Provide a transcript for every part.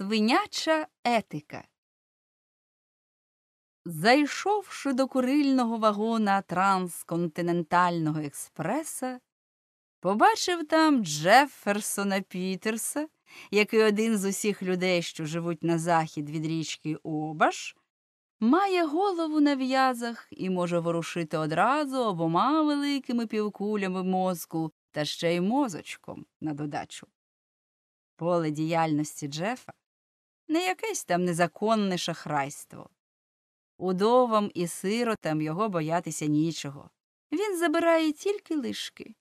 Свиняча етика. Зайшовши до курильного вагона трансконтинентального експреса, побачив там Джефферсона Пітерса, який один з усіх людей, що живуть на захід від річки Обаш, має голову на в'язах і може ворушити одразу обома великими півкулями мозку та ще й мозочком на додачу. Поле діяльності Джефа не якесь там незаконне шахрайство. Удовам і сиротам його боятися нічого. Він забирає тільки лишки.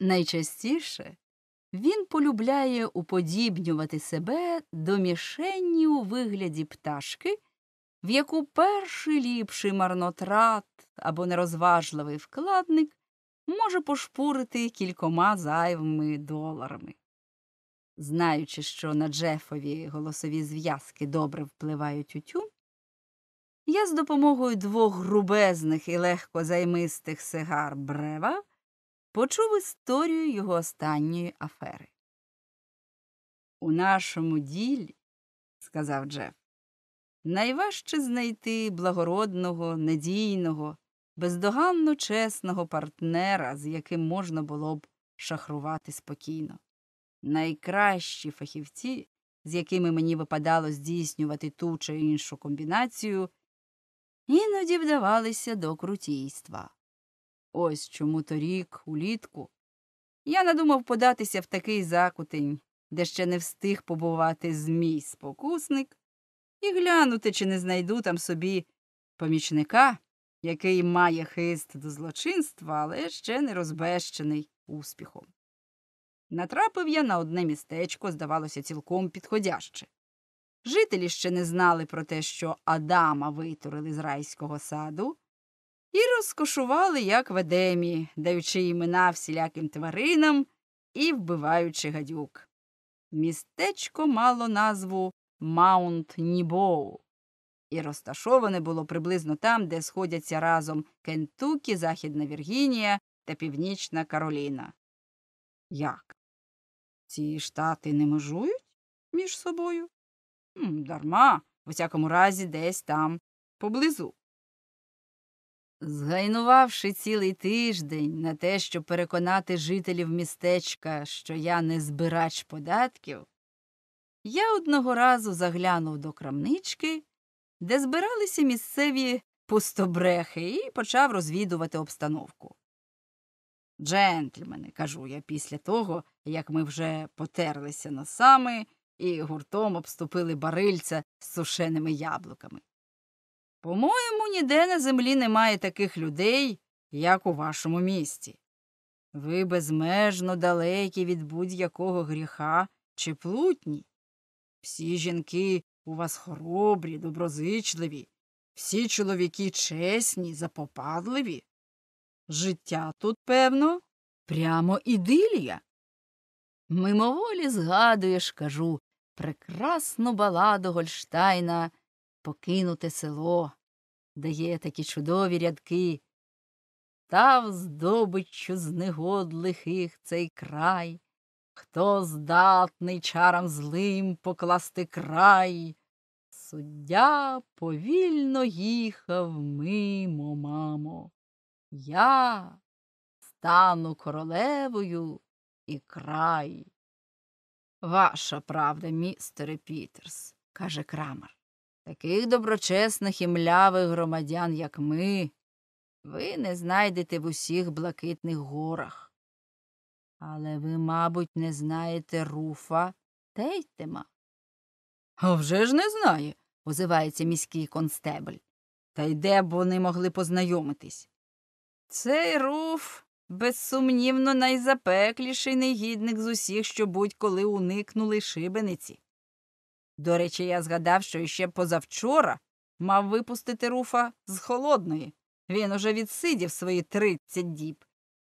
Найчастіше він полюбляє уподібнювати себе до мішені у вигляді пташки, в яку перший ліпший марнотрат або нерозважливий вкладник може пошпурити кількома зайвими доларами знаючи, що на Джефові голосові зв'язки добре впливають утюм, я з допомогою двох грубезних і легко займистих сигар брева почув історію його останньої афери. У нашому ділі, сказав Джеф, найважче знайти благородного, надійного, бездоганно чесного партнера, з яким можна було б шахрувати спокійно найкращі фахівці, з якими мені випадало здійснювати ту чи іншу комбінацію, іноді вдавалися до крутійства. Ось чому торік, улітку, я надумав податися в такий закутень, де ще не встиг побувати змій спокусник, і глянути, чи не знайду там собі помічника, який має хист до злочинства, але ще не розбещений успіхом. Натрапив я на одне містечко, здавалося, цілком підходяще. Жителі ще не знали про те, що Адама витурили з райського саду, і розкошували, як в Едемі, даючи імена всіляким тваринам і вбиваючи гадюк. Містечко мало назву Маунт Нібоу, і розташоване було приблизно там, де сходяться разом Кентукі, Західна Віргінія та Північна Кароліна. Як? ці штати не межують між собою? Дарма, в усякому разі, десь там поблизу. Згайнувавши цілий тиждень на те, щоб переконати жителів містечка, що я не збирач податків, я одного разу заглянув до крамнички, де збиралися місцеві пустобрехи, і почав розвідувати обстановку. Джентльмени, кажу я після того, як ми вже потерлися носами і гуртом обступили барильця з сушеними яблуками. По-моєму, ніде на землі немає таких людей, як у вашому місті. Ви безмежно далекі від будь-якого гріха чи плутні. Всі жінки у вас хоробрі, доброзичливі, всі чоловіки чесні, запопадливі. Життя тут, певно, прямо ідилія. Мимоволі згадуєш, кажу, прекрасну баладу Гольштайна покинуте село, де є такі чудові рядки. став в здобиччю з негод лихих цей край, Хто здатний чарам злим покласти край? Суддя повільно їхав мимо, мамо. Я стану королевою і край. Ваша правда, містере Пітерс, каже крамер. Таких доброчесних і млявих громадян, як ми, ви не знайдете в усіх блакитних горах. Але ви, мабуть, не знаєте руфа Тейтема. «А вже ж не знає, озивається міський констебль. Та й де б вони могли познайомитись? Цей руф безсумнівно, найзапекліший негідник з усіх, що будь-коли уникнули шибениці. До речі, я згадав, що іще позавчора мав випустити руфа з холодної. Він уже відсидів свої тридцять діб,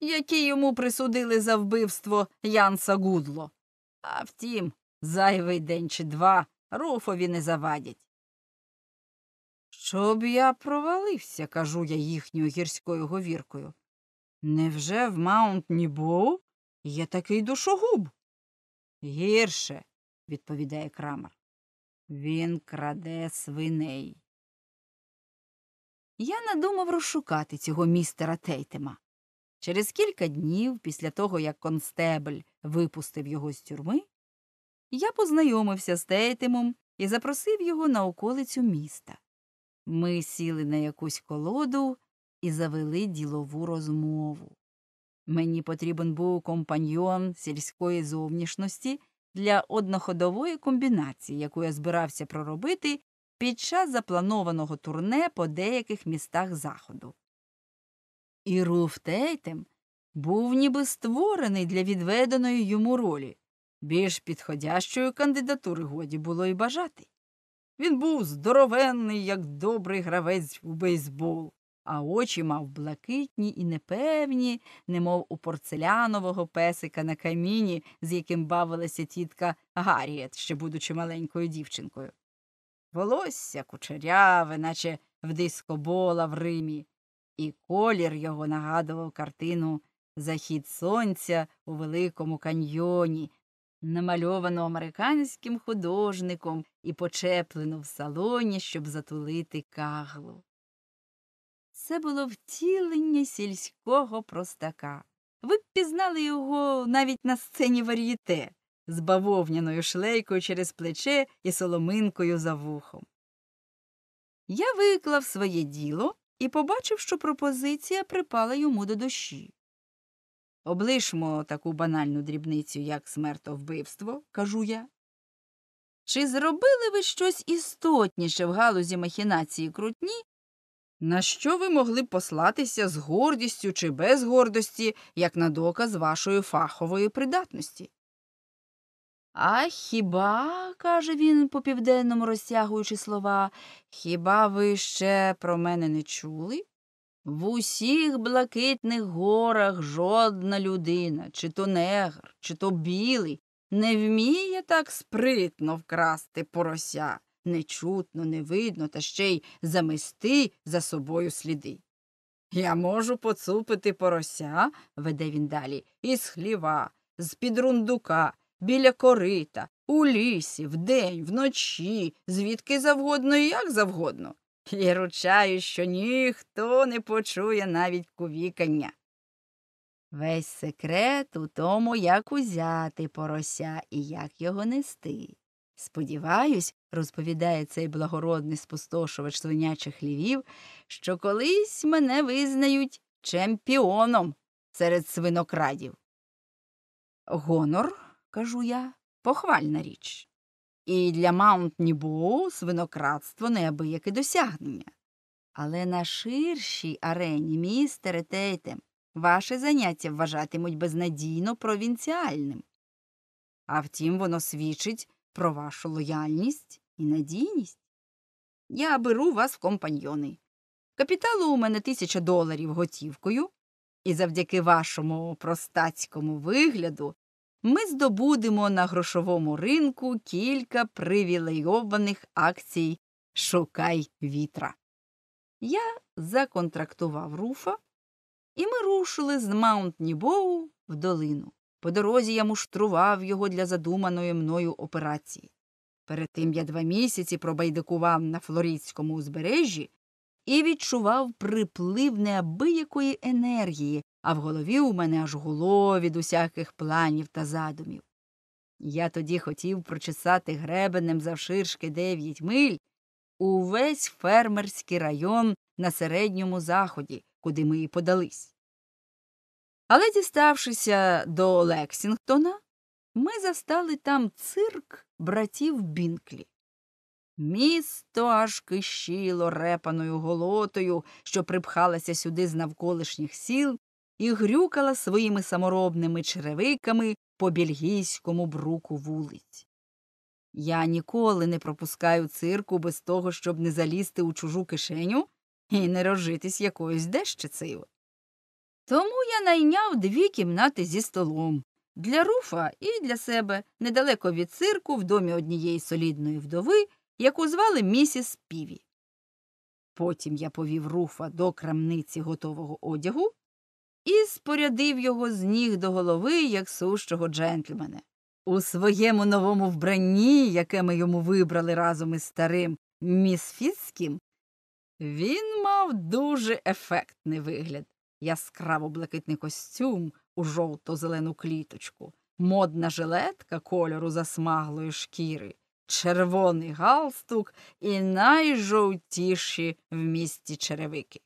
які йому присудили за вбивство Янса Гудло. А втім, зайвий день чи два руфові не завадять. Щоб я провалився, кажу я їхньою гірською говіркою. Невже в Маунт Нібоу є такий душогуб? Гірше, відповідає крамер. Він краде свиней. Я надумав розшукати цього містера Тейтема. Через кілька днів, після того, як констебль випустив його з тюрми, я познайомився з Тейтемом і запросив його на околицю міста. Ми сіли на якусь колоду і завели ділову розмову. Мені потрібен був компаньйон сільської зовнішності для одноходової комбінації, яку я збирався проробити під час запланованого турне по деяких містах заходу. І Руф Тейтем був ніби створений для відведеної йому ролі. Більш підходящої кандидатури годі було й бажати. Він був здоровенний, як добрий гравець у бейсбол, а очі мав блакитні і непевні, немов у порцелянового песика на каміні, з яким бавилася тітка Гарріет, ще будучи маленькою дівчинкою. Волосся кучеряве, наче в дискобола в Римі, і колір його нагадував картину Захід сонця у Великому каньйоні, намальовану американським художником і почеплену в салоні, щоб затулити каглу це було втілення сільського простака. Ви б пізнали його навіть на сцені вар'єте з бавовняною шлейкою через плече і соломинкою за вухом. Я виклав своє діло і побачив, що пропозиція припала йому до душі. Облишмо таку банальну дрібницю, як смертовбивство, кажу я. Чи зробили ви щось істотніше в галузі махінації крутні, на що ви могли б послатися з гордістю чи без гордості, як на доказ вашої фахової придатності? А хіба, каже він, по південному розтягуючи слова, хіба ви ще про мене не чули? В усіх блакитних горах жодна людина, чи то негр, чи то білий, не вміє так спритно вкрасти порося, нечутно, не видно, та ще й замести за собою сліди. Я можу поцупити порося, веде він далі, із хліва, з під рундука, біля корита, у лісі, вдень, вночі, звідки завгодно і як завгодно. Я ручаю, що ніхто не почує навіть кувікання. Весь секрет у тому, як узяти порося і як його нести. Сподіваюсь, розповідає цей благородний спустошувач свинячих лівів, що колись мене визнають чемпіоном серед свинокрадів. Гонор, кажу я, похвальна річ. І для Маунт Нібоу свинокрадство неабияке досягнення. Але на ширшій арені, містере Тейте, ваше заняття вважатимуть безнадійно провінціальним. А втім, воно свідчить про вашу лояльність і надійність. Я беру вас в компаньйони. Капіталу у мене тисяча доларів готівкою, і завдяки вашому простацькому вигляду ми здобудемо на грошовому ринку кілька привілейованих акцій Шукай вітра. Я законтрактував руфа, і ми рушили з Маунт Нібоу в долину. По дорозі я муштрував його для задуманої мною операції. Перед тим я два місяці пробайдикував на флоридському узбережжі і відчував приплив неабиякої енергії, а в голові у мене аж гуло від усяких планів та задумів. Я тоді хотів прочесати гребенем завширшки дев'ять миль увесь фермерський район на середньому заході, куди ми і подались. Але, діставшися до Лексінгтона, ми застали там цирк братів Бінклі. Місто аж кищило репаною голотою, що припхалася сюди з навколишніх сіл, і грюкала своїми саморобними черевиками по бельгійському бруку вулиць. Я ніколи не пропускаю цирку без того, щоб не залізти у чужу кишеню і не рожитись якоюсь дещицею. Тому я найняв дві кімнати зі столом для руфа і для себе недалеко від цирку в домі однієї солідної вдови, яку звали місіс Піві. Потім я повів руфа до крамниці готового одягу і спорядив його з ніг до голови, як сущого джентльмена. У своєму новому вбранні, яке ми йому вибрали разом із старим місфіцьким, він мав дуже ефектний вигляд яскраво блакитний костюм у жовто-зелену кліточку, модна жилетка кольору засмаглої шкіри, червоний галстук і найжовтіші в місті черевики.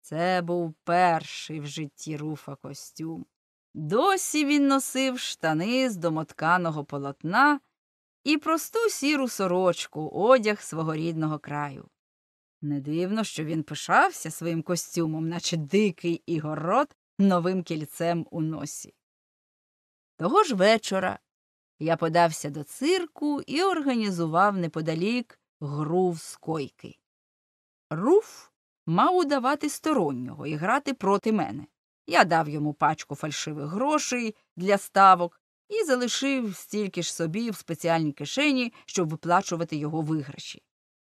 Це був перший в житті руфа костюм. Досі він носив штани з домотканого полотна і просту сіру сорочку, одяг свого рідного краю. Не дивно, що він пишався своїм костюмом, наче дикий ігород новим кільцем у носі. Того ж вечора я подався до цирку і організував неподалік гру в скойки. Руф мав удавати стороннього і грати проти мене. Я дав йому пачку фальшивих грошей для ставок і залишив стільки ж собі в спеціальній кишені, щоб виплачувати його виграші.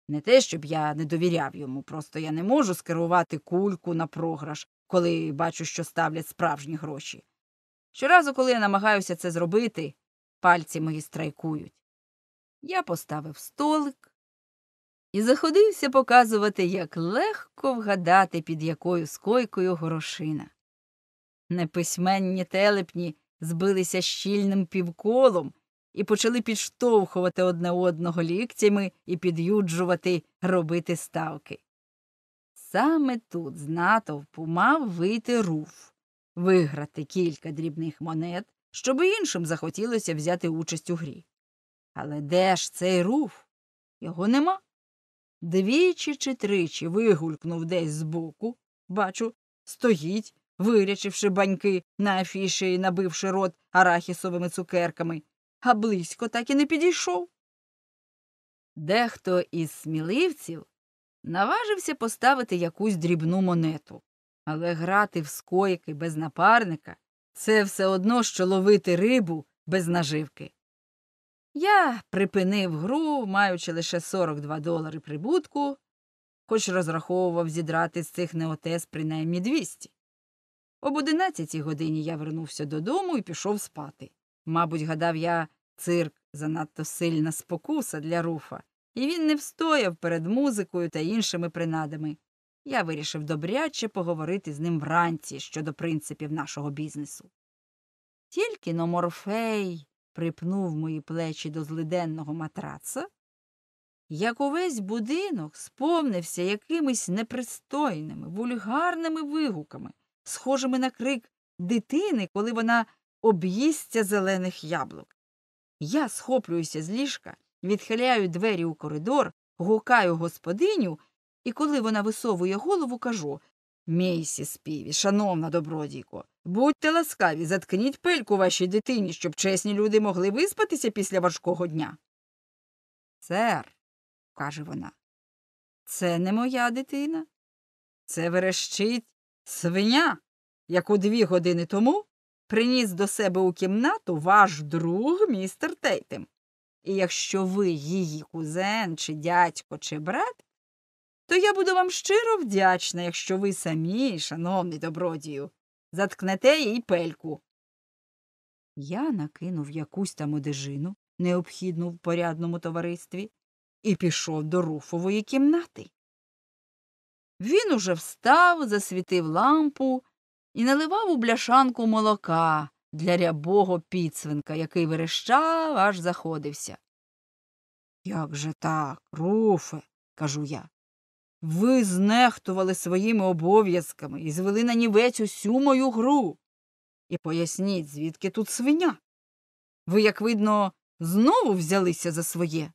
Не те, щоб я не довіряв йому, просто я не можу скерувати кульку на програш, коли бачу, що ставлять справжні гроші. Щоразу, коли я намагаюся це зробити, пальці мої страйкують. Я поставив столик і заходився показувати, як легко вгадати, під якою скойкою горошина. Неписьменні телепні збилися щільним півколом і почали підштовхувати одне одного ліктями і під'юджувати робити ставки. Саме тут з натовпу мав вийти руф, виграти кілька дрібних монет, щоб іншим захотілося взяти участь у грі. Але де ж цей руф? Його нема. Двічі чи тричі вигулькнув десь збоку, бачу, стоїть, вирячивши баньки на афіші і набивши рот арахісовими цукерками а близько так і не підійшов. Дехто із сміливців наважився поставити якусь дрібну монету, але грати в скоїки без напарника це все одно, що ловити рибу без наживки. Я припинив гру, маючи лише 42 долари прибутку, хоч розраховував зідрати з цих неотес принаймні 200. Об 11 годині я вернувся додому і пішов спати. Мабуть, гадав я, цирк занадто сильна спокуса для руфа, і він не встояв перед музикою та іншими принадами. Я вирішив добряче поговорити з ним вранці щодо принципів нашого бізнесу. Тільки но Морфей припнув мої плечі до злиденного матраца, як увесь будинок сповнився якимись непристойними, вульгарними вигуками, схожими на крик дитини, коли вона об'їсться зелених яблук. Я схоплююся з ліжка, відхиляю двері у коридор, гукаю господиню, і коли вона висовує голову, кажу Місіс Піві, шановна добродійко, будьте ласкаві, заткніть пельку вашій дитині, щоб чесні люди могли виспатися після важкого дня. Сер, каже вона, це не моя дитина. Це верещить свиня, яку дві години тому приніс до себе у кімнату ваш друг містер Тейтем. І якщо ви її кузен, чи дядько, чи брат, то я буду вам щиро вдячна, якщо ви самі, шановний добродію, заткнете їй пельку. Я накинув якусь там одежину, необхідну в порядному товаристві, і пішов до руфової кімнати. Він уже встав, засвітив лампу і наливав у бляшанку молока для рябого підсвинка, який верещав, аж заходився. Як же так, Руфе, кажу я. Ви знехтували своїми обов'язками і звели на нівець усю мою гру. І поясніть, звідки тут свиня. Ви, як видно, знову взялися за своє.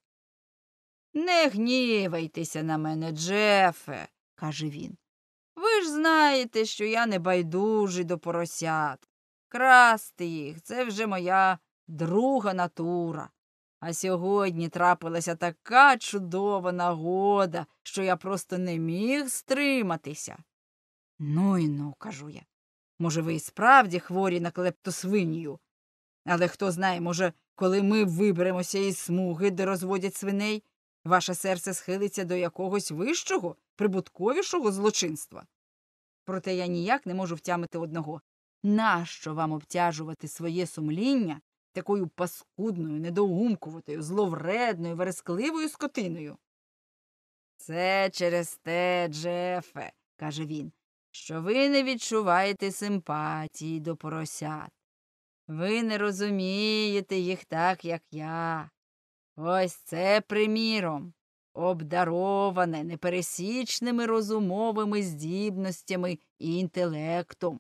Не гнівайтеся на мене, Джефе, каже він. Ви ж знаєте, що я не байдужий до поросят. Красти їх це вже моя друга натура. А сьогодні трапилася така чудова нагода, що я просто не міг стриматися. Ну й ну, кажу я. Може, ви і справді хворі на клептосвинію. Але хто знає, може, коли ми виберемося із смуги, де розводять свиней, ваше серце схилиться до якогось вищого прибутковішого злочинства. Проте я ніяк не можу втямити одного нащо вам обтяжувати своє сумління такою паскудною, недоумкуватою, зловредною, верескливою скотиною? Це через те, Джефе, каже він, що ви не відчуваєте симпатії до поросят. Ви не розумієте їх так, як я. Ось це приміром обдароване непересічними розумовими здібностями і інтелектом.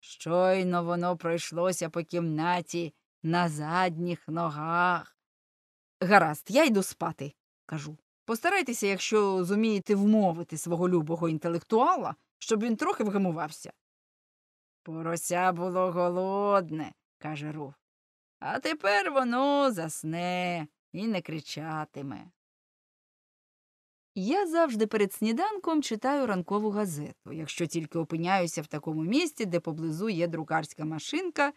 Щойно воно пройшлося по кімнаті на задніх ногах. Гаразд, я йду спати, кажу. Постарайтеся, якщо зумієте вмовити свого любого інтелектуала, щоб він трохи вгамувався. Порося було голодне, каже Руф, а тепер воно засне і не кричатиме. Я завжди перед сніданком читаю ранкову газету, якщо тільки опиняюся в такому місці, де поблизу є друкарська машинка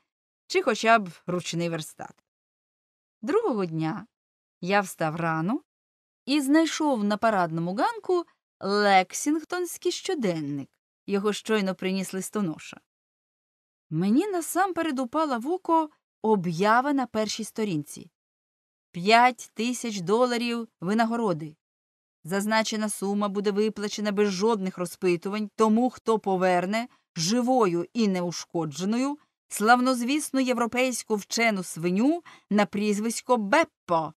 чи хоча б ручний верстат. Другого дня я встав рано і знайшов на парадному ганку лексінгтонський щоденник, його щойно приніс листоноша. Мені насамперед упала в око об'ява на першій сторінці п'ять тисяч доларів винагороди. Зазначена сума буде виплачена без жодних розпитувань тому, хто поверне живою і неушкодженою славнозвісну європейську вчену свиню на прізвисько Беппо,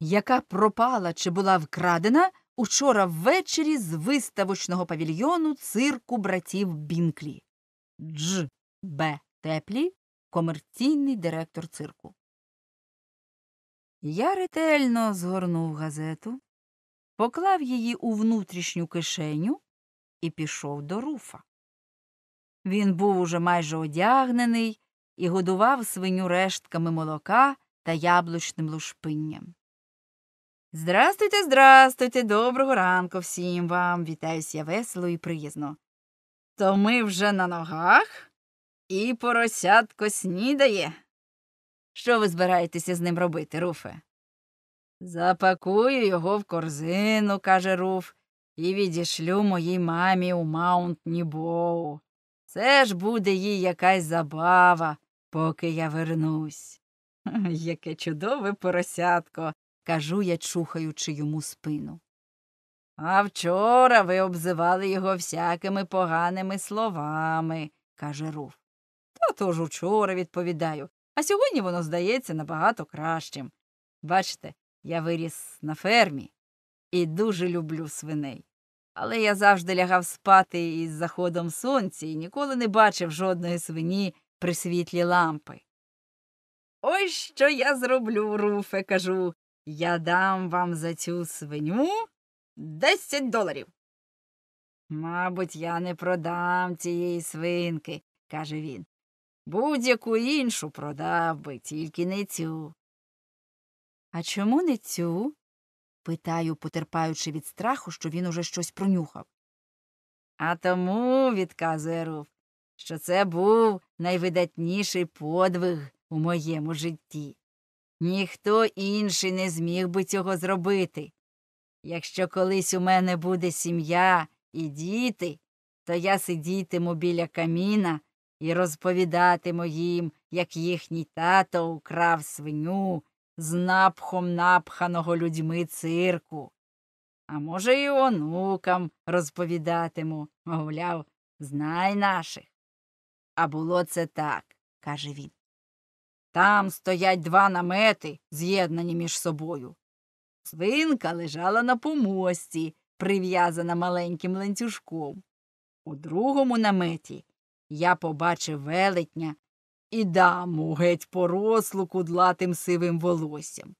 яка пропала чи була вкрадена учора ввечері з виставочного павільйону цирку братів Бінклі. Дж. Б. Теплі, комерційний директор цирку. Я ретельно згорнув газету поклав її у внутрішню кишеню і пішов до руфа. Він був уже майже одягнений і годував свиню рештками молока та яблучним лушпинням. Здрастуйте, здрастуйте, доброго ранку всім вам. Вітаюсь я весело і приязно. То ми вже на ногах і поросятко снідає. Що ви збираєтеся з ним робити, Руфе? Запакую його в корзину, каже Руф, і відішлю моїй мамі у Маунт Нібоу. Це ж буде їй якась забава, поки я вернусь. Яке чудове поросятко, кажу я, чухаючи йому спину. А вчора ви обзивали його всякими поганими словами, каже Руф. Та то ж учора відповідаю, а сьогодні воно здається набагато кращим. Бачите, я виріс на фермі і дуже люблю свиней. Але я завжди лягав спати із заходом сонця і ніколи не бачив жодної свині при світлі лампи. Ось що я зроблю, руфе, кажу. Я дам вам за цю свиню десять доларів. Мабуть, я не продам цієї свинки, каже він. Будь-яку іншу продав би, тільки не цю. А чому не цю? питаю, потерпаючи від страху, що він уже щось пронюхав. А тому, відказує Руф, що це був найвидатніший подвиг у моєму житті. Ніхто інший не зміг би цього зробити. Якщо колись у мене буде сім'я і діти, то я сидітиму біля каміна і розповідатиму їм, як їхній тато украв свиню з напхом напханого людьми цирку. А може, й онукам розповідатиму, мовляв, знай наших. А було це так, каже він. Там стоять два намети, з'єднані між собою. Свинка лежала на помості, прив'язана маленьким ланцюжком. У другому наметі я побачив велетня і даму геть порослу кудлатим сивим волоссям.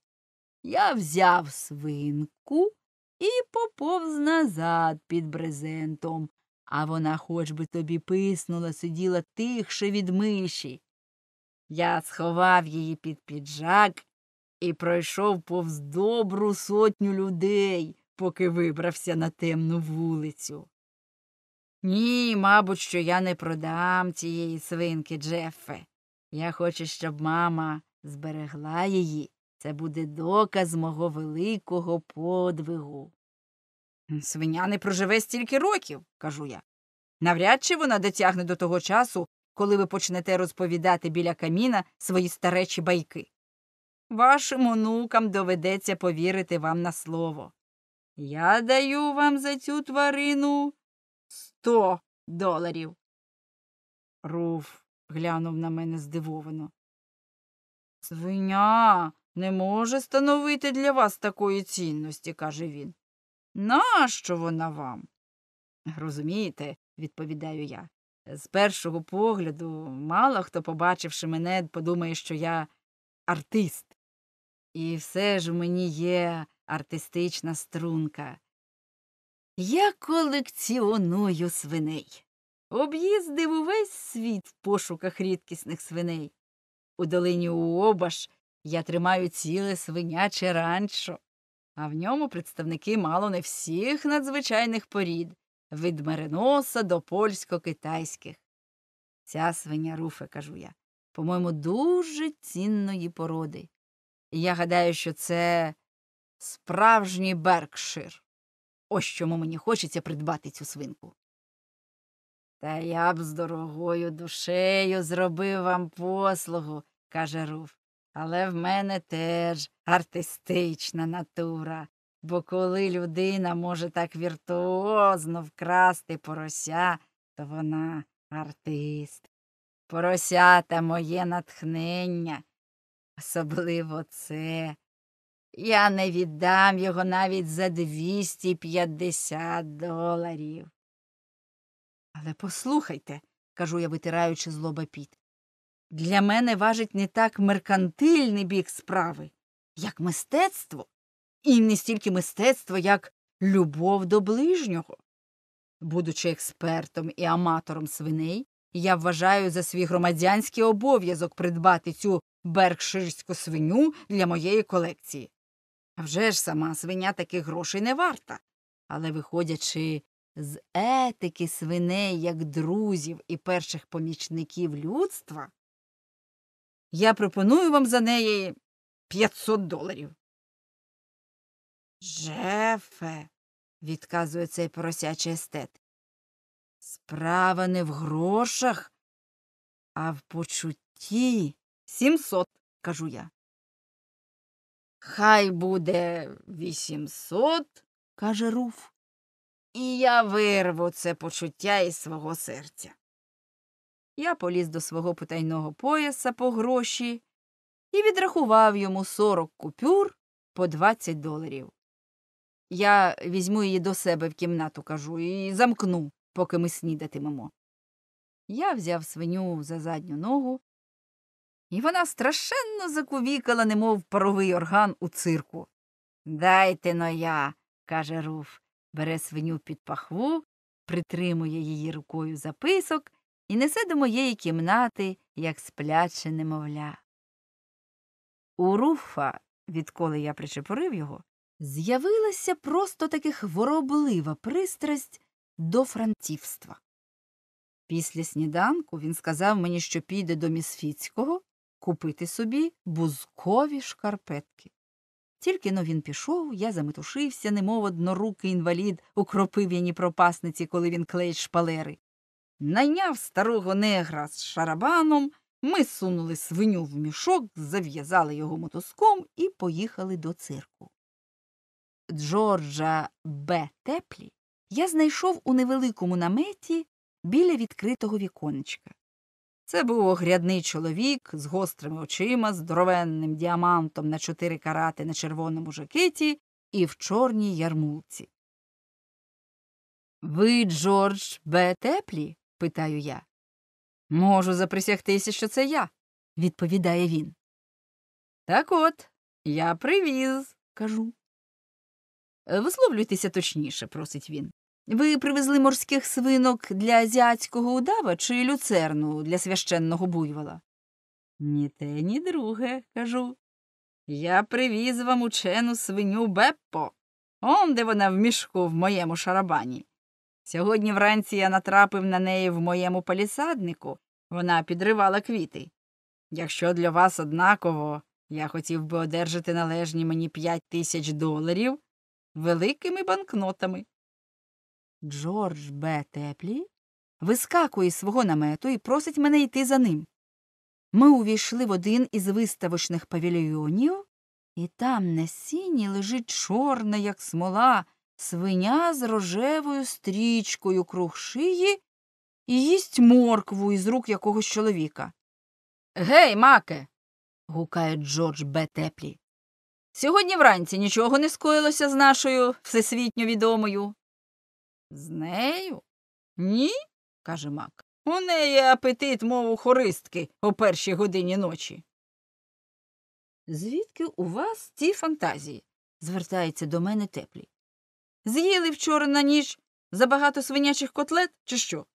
Я взяв свинку і поповз назад під брезентом, а вона хоч би тобі писнула, сиділа тихше від миші. Я сховав її під піджак і пройшов повз добру сотню людей, поки вибрався на темну вулицю. Ні, мабуть, що я не продам цієї свинки, Джеффе. Я хочу, щоб мама зберегла її. Це буде доказ мого великого подвигу. Свиня не проживе стільки років, кажу я. Навряд чи вона дотягне до того часу, коли ви почнете розповідати біля каміна свої старечі байки. Вашим онукам доведеться повірити вам на слово. Я даю вам за цю тварину сто доларів. Руф глянув на мене здивовано. Свиня не може становити для вас такої цінності, каже він. Нащо вона вам? Розумієте, відповідаю я. З першого погляду мало хто, побачивши мене, подумає, що я артист. І все ж у мені є артистична струнка. Я колекціоную свиней об'їздив увесь світ в пошуках рідкісних свиней. У долині Уобаш я тримаю ціле свиняче ранчо, а в ньому представники мало не всіх надзвичайних порід від мериноса до польсько-китайських. Ця свиня руфе, кажу я, по-моєму, дуже цінної породи. І я гадаю, що це справжній Беркшир. Ось чому мені хочеться придбати цю свинку. Та я б з дорогою душею зробив вам послугу, каже Руф. Але в мене теж артистична натура, бо коли людина може так віртуозно вкрасти порося, то вона артист. Поросята моє натхнення, особливо це. Я не віддам його навіть за 250 доларів. Але послухайте, кажу я, витираючи з лоба піт, для мене важить не так меркантильний бік справи, як мистецтво, і не стільки мистецтво, як любов до ближнього. Будучи експертом і аматором свиней, я вважаю за свій громадянський обов'язок придбати цю беркширську свиню для моєї колекції. А вже ж сама свиня таких грошей не варта. Але, виходячи з етики свиней як друзів і перших помічників людства, я пропоную вам за неї 500 доларів. Жефе, відказує цей поросячий естет, справа не в грошах, а в почутті сімсот, кажу я. Хай буде вісімсот, каже Руф. І я вирву це почуття із свого серця. Я поліз до свого потайного пояса по гроші і відрахував йому сорок купюр по двадцять доларів. Я візьму її до себе в кімнату, кажу, і замкну, поки ми снідатимемо. Я взяв свиню за задню ногу, і вона страшенно закувікала, немов паровий орган у цирку. Дайте но я, каже Руф бере свиню під пахву, притримує її рукою записок і несе до моєї кімнати, як спляче немовля. У Руфа, відколи я причепорив його, з'явилася просто таки хвороблива пристрасть до франтівства. Після сніданку він сказав мені, що піде до Місфіцького купити собі бузкові шкарпетки. Тільки но він пішов, я заметушився, немов однорукий інвалід у кропив'яній пропасниці, коли він клеїть шпалери. Найняв старого негра з шарабаном, ми сунули свиню в мішок, зав'язали його мотузком і поїхали до цирку. Джорджа Б. Теплі я знайшов у невеликому наметі біля відкритого віконечка. Це був огрядний чоловік з гострими очима, здоровенним діамантом на чотири карати на червоному жакеті і в чорній ярмулці. Ви, Джордж, Б. теплі? питаю я. Можу заприсягтися, що це я, відповідає він. Так от, я привіз, кажу. Висловлюйтеся точніше, просить він. Ви привезли морських свинок для азіатського удава чи люцерну для священного буйвола? Ні те, ні друге, кажу. Я привіз вам учену свиню Беппо. Он де вона в мішку в моєму шарабані. Сьогодні вранці я натрапив на неї в моєму палісаднику. Вона підривала квіти. Якщо для вас однаково, я хотів би одержати належні мені п'ять тисяч доларів великими банкнотами. Джордж Б. Теплі вискакує з свого намету і просить мене йти за ним. Ми увійшли в один із виставочних павільйонів, і там на сіні лежить чорна, як смола, свиня з рожевою стрічкою круг шиї і їсть моркву із рук якогось чоловіка. Гей, маке. гукає Джордж Б. Теплі. Сьогодні вранці нічого не скоїлося з нашою всесвітньо відомою. З нею? Ні, каже Мак. У неї апетит, мов у хористки о першій годині ночі. Звідки у вас ті фантазії? звертається до мене теплі. З'їли вчора на ніч забагато свинячих котлет, чи що?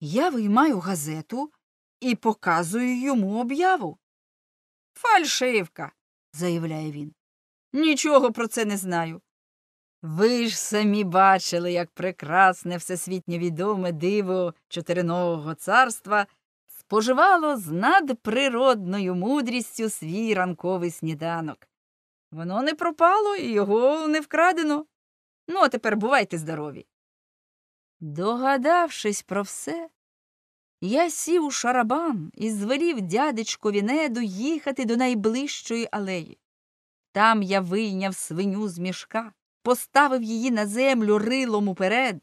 Я виймаю газету і показую йому об'яву. Фальшивка, заявляє він. Нічого про це не знаю. Ви ж самі бачили, як прекрасне всесвітньо відоме диво чотиринового царства споживало з надприродною мудрістю свій ранковий сніданок. Воно не пропало і його не вкрадено. Ну, а тепер бувайте здорові. Догадавшись про все, я сів у шарабан і звелів дядечкові неду їхати до найближчої алеї. Там я вийняв свиню з мішка поставив її на землю рилом уперед,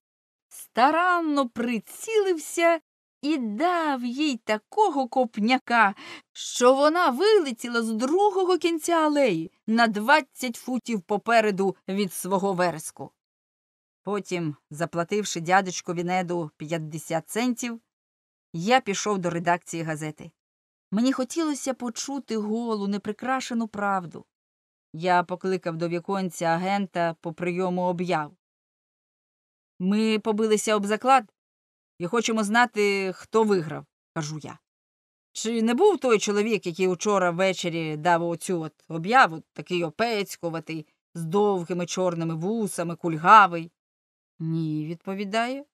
старанно прицілився і дав їй такого копняка, що вона вилетіла з другого кінця алеї на двадцять футів попереду від свого верску. Потім, заплативши дядечку Вінеду 50 центів, я пішов до редакції газети. Мені хотілося почути голу, неприкрашену правду. Я покликав до віконця агента по прийому об'яв. Ми побилися об заклад і хочемо знати, хто виграв, кажу я. Чи не був той чоловік, який учора ввечері дав оцю от об'яву, такий опецькуватий, з довгими чорними вусами, кульгавий? Ні, відповідає.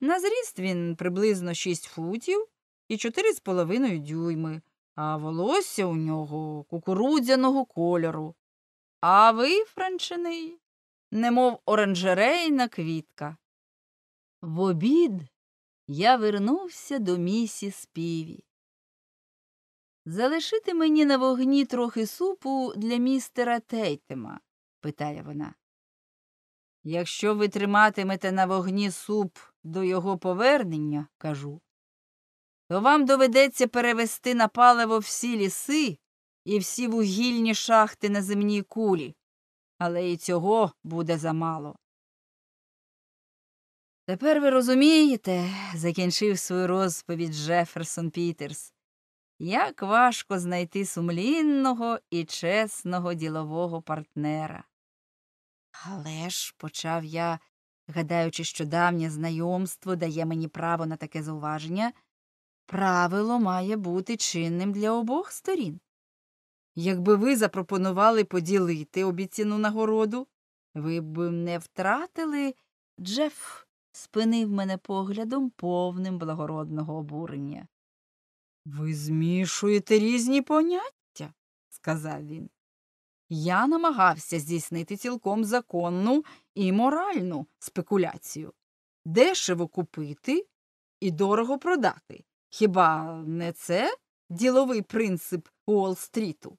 На зріст він приблизно шість футів і чотири з половиною дюйми, а волосся у нього кукурудзяного кольору. А ви, Франчиний, немов оранжерейна квітка. В обід я вернувся до місіс Піві. Залишити мені на вогні трохи супу для містера Тейтема? питає вона. Якщо ви триматимете на вогні суп до його повернення, кажу, то вам доведеться перевести на паливо всі ліси, і всі вугільні шахти на земній кулі, але і цього буде замало. Тепер ви розумієте, закінчив свою розповідь Джеферсон Пітерс, як важко знайти сумлінного і чесного ділового партнера. Але ж, почав я, гадаючи, що давнє знайомство дає мені право на таке зауваження, правило має бути чинним для обох сторін. Якби ви запропонували поділити обіцяну нагороду, ви б не втратили. Джеф спинив мене поглядом повним благородного обурення. Ви змішуєте різні поняття, сказав він. Я намагався здійснити цілком законну і моральну спекуляцію дешево купити і дорого продати. Хіба не це діловий принцип Уолл-стріту?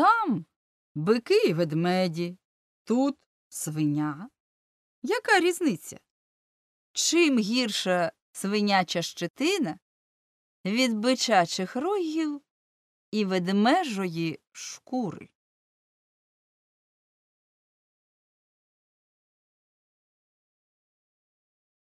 Там бики і ведмеді, тут свиня. Яка різниця? Чим гірша свиняча щетина від бичачих рогів і ведмежої шкури?